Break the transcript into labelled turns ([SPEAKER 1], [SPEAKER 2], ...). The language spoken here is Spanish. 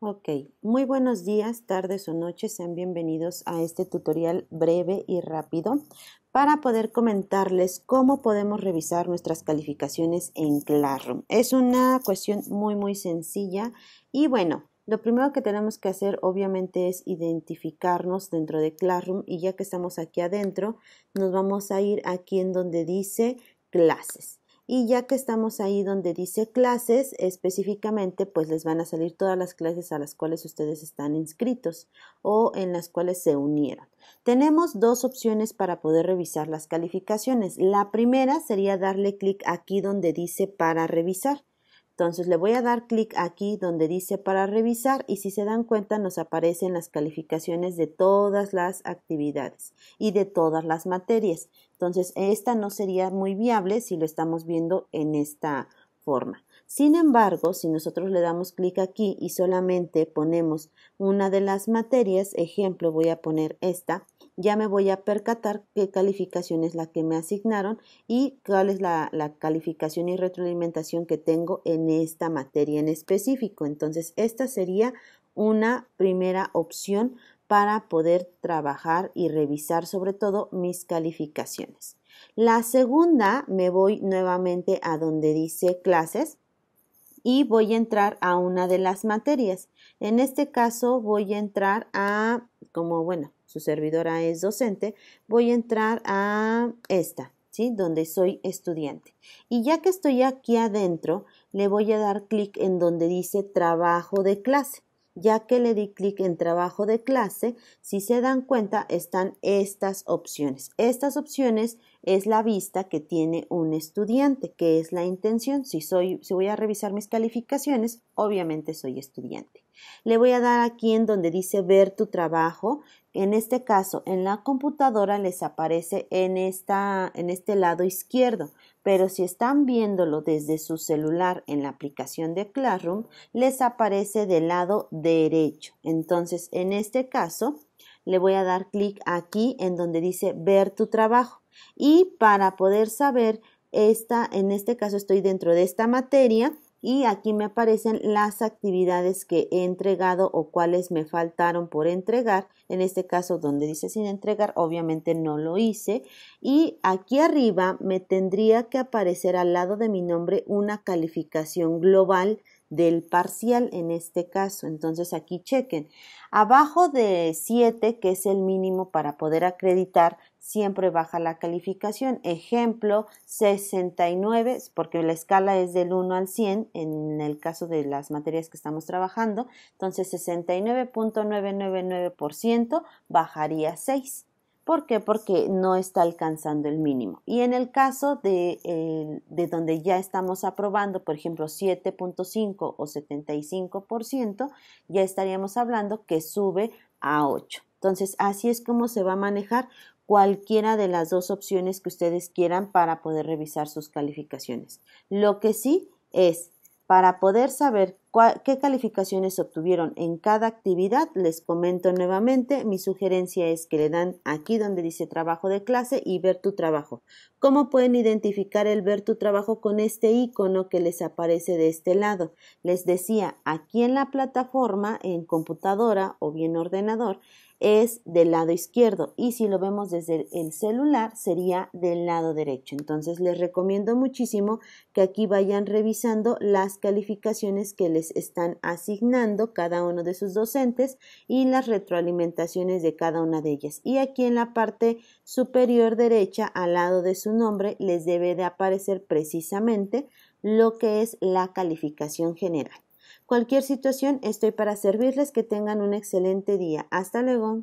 [SPEAKER 1] Ok, muy buenos días, tardes o noches, sean bienvenidos a este tutorial breve y rápido para poder comentarles cómo podemos revisar nuestras calificaciones en Classroom. Es una cuestión muy muy sencilla y bueno, lo primero que tenemos que hacer obviamente es identificarnos dentro de Classroom y ya que estamos aquí adentro, nos vamos a ir aquí en donde dice clases y ya que estamos ahí donde dice clases, específicamente pues les van a salir todas las clases a las cuales ustedes están inscritos o en las cuales se unieron. Tenemos dos opciones para poder revisar las calificaciones. La primera sería darle clic aquí donde dice para revisar. Entonces le voy a dar clic aquí donde dice para revisar y si se dan cuenta nos aparecen las calificaciones de todas las actividades y de todas las materias. Entonces esta no sería muy viable si lo estamos viendo en esta forma. Sin embargo, si nosotros le damos clic aquí y solamente ponemos una de las materias, ejemplo voy a poner esta, ya me voy a percatar qué calificación es la que me asignaron y cuál es la, la, calificación y retroalimentación que tengo en esta materia en específico. Entonces, esta sería una primera opción para poder trabajar y revisar sobre todo mis calificaciones. La segunda, me voy nuevamente a donde dice clases y voy a entrar a una de las materias. En este caso voy a entrar a, como bueno, su servidora es docente, voy a entrar a esta, ¿sí? Donde soy estudiante. Y ya que estoy aquí adentro, le voy a dar clic en donde dice trabajo de clase ya que le di clic en trabajo de clase, si se dan cuenta están estas opciones. Estas opciones es la vista que tiene un estudiante, que es la intención. Si, soy, voy a revisar mis calificaciones, obviamente soy estudiante. Le voy a dar aquí en donde dice ver tu trabajo. En este caso, en la computadora les aparece en, esta, en este lado izquierdo pero si están viéndolo desde su celular en la aplicación de Classroom, les aparece del lado derecho. Entonces, en este caso, le voy a dar clic aquí en donde dice ver tu trabajo. Y para poder saber esta, en este caso estoy dentro de esta materia, y aquí me aparecen las actividades que he entregado o cuáles me faltaron por entregar. En este caso donde dice sin entregar, obviamente no lo hice. Y aquí arriba me tendría que aparecer al lado de mi nombre una calificación global del parcial en este caso. Entonces aquí chequen. Abajo de 7, que es el mínimo para poder acreditar, siempre baja la calificación. Ejemplo, 69, porque la escala es del 1 al 100 en el caso de las materias que estamos trabajando. Entonces 69.999% bajaría 6. ¿Por qué? Porque no está alcanzando el mínimo. Y en el caso de, eh, donde ya estamos aprobando, por ejemplo, 7.5 o 75%, ya estaríamos hablando que sube a 8. Entonces, así es como se va a manejar cualquiera de las dos opciones que ustedes quieran para poder revisar sus calificaciones. Lo que sí es, para poder saber qué calificaciones obtuvieron en cada actividad, les comento nuevamente. Mi sugerencia es que le dan aquí donde dice trabajo de clase y ver tu trabajo. ¿Cómo pueden identificar el ver tu trabajo con este icono que les aparece de este lado? Les decía, aquí en la plataforma, en computadora o bien ordenador, es del lado izquierdo y si lo vemos desde el celular sería del lado derecho. Entonces les recomiendo muchísimo que aquí vayan revisando las calificaciones que les están asignando cada uno de sus docentes y las retroalimentaciones de cada una de ellas. Y aquí en la parte superior derecha al lado de su nombre les debe de aparecer precisamente lo que es la calificación general. Cualquier situación, estoy para servirles. Que tengan un excelente día. Hasta luego.